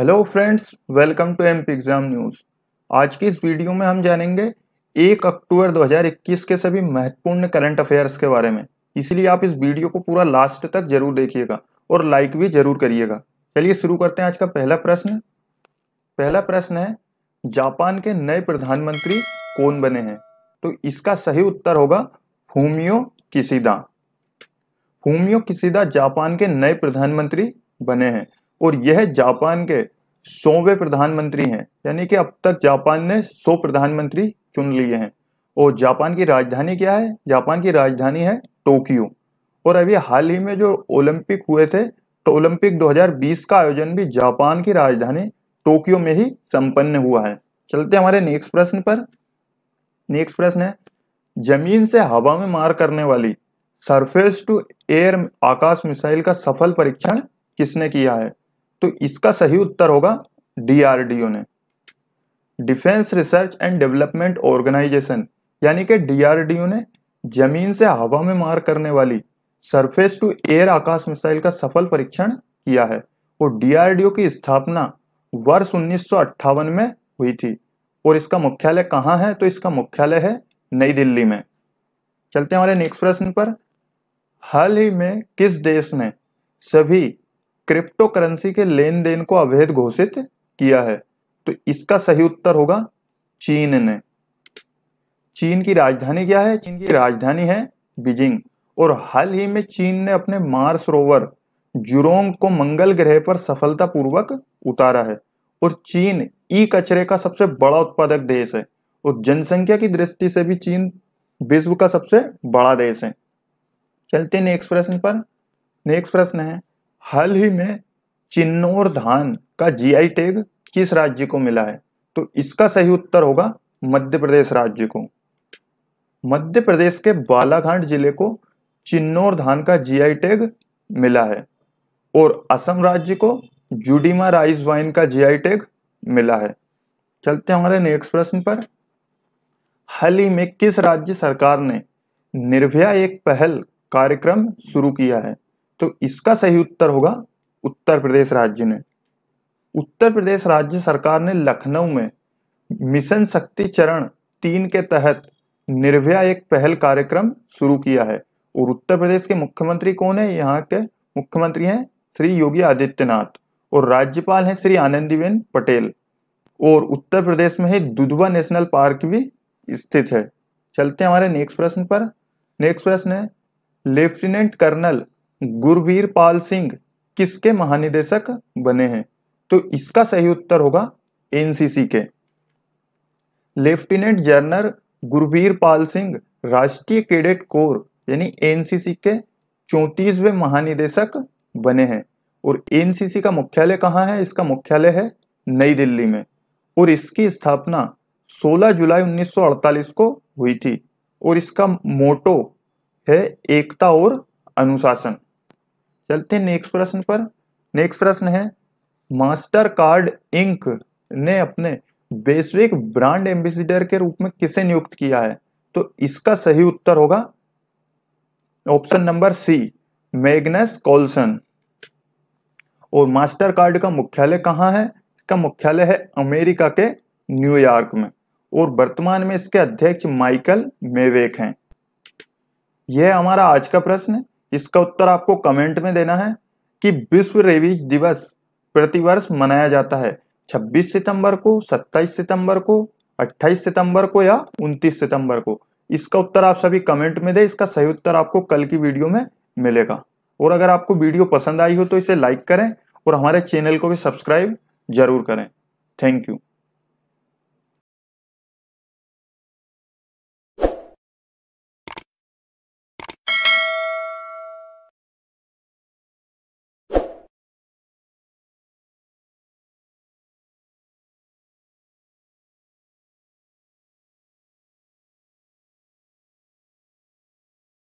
hello friends welcome to M exam news आज की इस वीडियो में हम जानेंगे 1 अक्टूबर 2021 के सभी महत्वपूर्ण करंट अफेयर्स के बारे में इसलिए आप इस वीडियो को पूरा लास्ट तक जरूर देखिएगा और लाइक भी जरूर करिएगा चलिए शुरू करते हैं आज का पहला प्रश्न पहला प्रश्न है जापान के नए प्रधानमंत्री कौन बने हैं तो इसका सही उत्तर होगा Fumio Kishida Fumio Kishida Japan के नए प्रधानमंत्री बने हैं और यह जापान के सौवे प्रधानमंत्री हैं यानी कि अब तक जापान ने सौ प्रधानमंत्री चुन लिए हैं और जापान की राजधानी क्या है जापान की राजधानी है टोक्यो और अभी हाल ही में जो ओलंपिक हुए थे तो ओलंपिक 2020 का आयोजन भी जापान की राजधानी टोक्यो में ही संपन्न हुआ है चलते हमारे नेक्स्ट प्रश्न पर नेक्स्ट प्रश्न है जमीन से हवा में मार करने वाली surface to air Akash missile का सफल परीक्षण किसने किया है तो इसका सही उत्तर होगा डीआरडीओ ने Defence Research and Development Organisation यानी कि डीआरडीओ ने जमीन से हवा में मार करने वाली surface to air Akash missile का सफल परीक्षण किया है और डीआरडीओ की स्थापना वर्ष उन्नीस में हुई थी और इसका मुख्यालय कहाँ है तो इसका मुख्यालय है नई दिल्ली में चलते हैं हमारे नेक्स्ट प्रश्न पर हाल ही में किस देश ने सभी क्रिप्टो करेंसी के लेन देन को अवैध घोषित किया है तो इसका सही उत्तर होगा चीन ने चीन की राजधानी क्या है चीन की राजधानी है बीजिंग और हाल ही में चीन ने अपने मार्स रोवर जुरोंग को मंगल ग्रह पर सफलतापूर्वक उतारा है और चीन ई कचरे का सबसे बड़ा उत्पादक देश है और जनसंख्या की दृष्टि से भी चीन विश्व का सबसे बड़ा देश है चलते नेक्स्ट प्रश्न पर नेक्स्ट प्रश्न है हाल ही में चिन्नौर धान का जीआई टैग किस राज्य को मिला है तो इसका सही उत्तर होगा मध्य प्रदेश राज्य को मध्य प्रदेश के बालाघाट जिले को चिन्नौर धान का जीआई टैग मिला है और असम राज्य को जुडीमा राइस वाइन का जीआई टैग मिला है चलते हैं हमारे नेक्स्ट प्रश्न पर हाल ही में किस राज्य सरकार ने निर्भया एक पहल कार्यक्रम शुरू किया है तो इसका सही उत्तर होगा उत्तर प्रदेश राज्य ने उत्तर प्रदेश राज्य सरकार ने लखनऊ में मिशन शक्ति चरण तीन के तहत निर्भया एक पहल कार्यक्रम शुरू किया है और उत्तर प्रदेश के मुख्यमंत्री कौन है यहाँ के मुख्यमंत्री हैं श्री योगी आदित्यनाथ और राज्यपाल हैं श्री आनंदीबेन पटेल और उत्तर प्रदेश में ही दुधवा नेशनल पार्क भी स्थित है चलते हैं हमारे नेक्स्ट प्रश्न पर नेक्स्ट प्रश्न है लेफ्टिनेंट कर्नल गुरवीर पाल सिंह किसके महानिदेशक बने हैं तो इसका सही उत्तर होगा एनसीसी के लेफ्टिनेंट जनरल गुरवीर पाल सिंह राष्ट्रीय कैडेट कोर यानी एनसीसी के चौंतीसवें महानिदेशक बने हैं और एनसीसी का मुख्यालय कहाँ है इसका मुख्यालय है नई दिल्ली में और इसकी स्थापना 16 जुलाई 1948 को हुई थी और इसका मोटो है एकता और अनुशासन चलते हैं नेक्स्ट प्रश्न पर नेक्स्ट प्रश्न है मास्टर कार्ड इंक ने अपने वैश्विक ब्रांड एम्बेसिडर के रूप में किसे नियुक्त किया है तो इसका सही उत्तर होगा option number C Magnus Carlsen और मास्टर कार्ड का मुख्यालय कहाँ है इसका मुख्यालय है अमेरिका के न्यूयॉर्क में और वर्तमान में इसके अध्यक्ष माइकल मेवेक हैं यह हमारा आज का प्रश्न है इसका उत्तर आपको कमेंट में देना है कि विश्व रेबीज दिवस प्रतिवर्ष मनाया जाता है 26 सितंबर को 27 सितंबर को 28 सितंबर को या 29 सितंबर को इसका उत्तर आप सभी कमेंट में दें इसका सही उत्तर आपको कल की वीडियो में मिलेगा और अगर आपको वीडियो पसंद आई हो तो इसे लाइक करें और हमारे चैनल को भी सब्सक्राइब जरूर करें थैंक यू